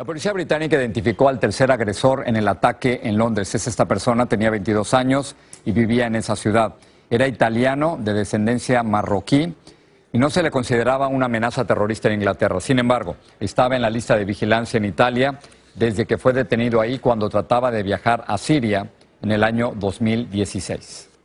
La policía británica identificó al tercer agresor en el ataque en Londres. Es esta persona tenía 22 años y vivía en esa ciudad. Era italiano de descendencia marroquí y no se le consideraba una amenaza terrorista en Inglaterra. Sin embargo, estaba en la lista de vigilancia en Italia desde que fue detenido ahí cuando trataba de viajar a Siria en el año 2016.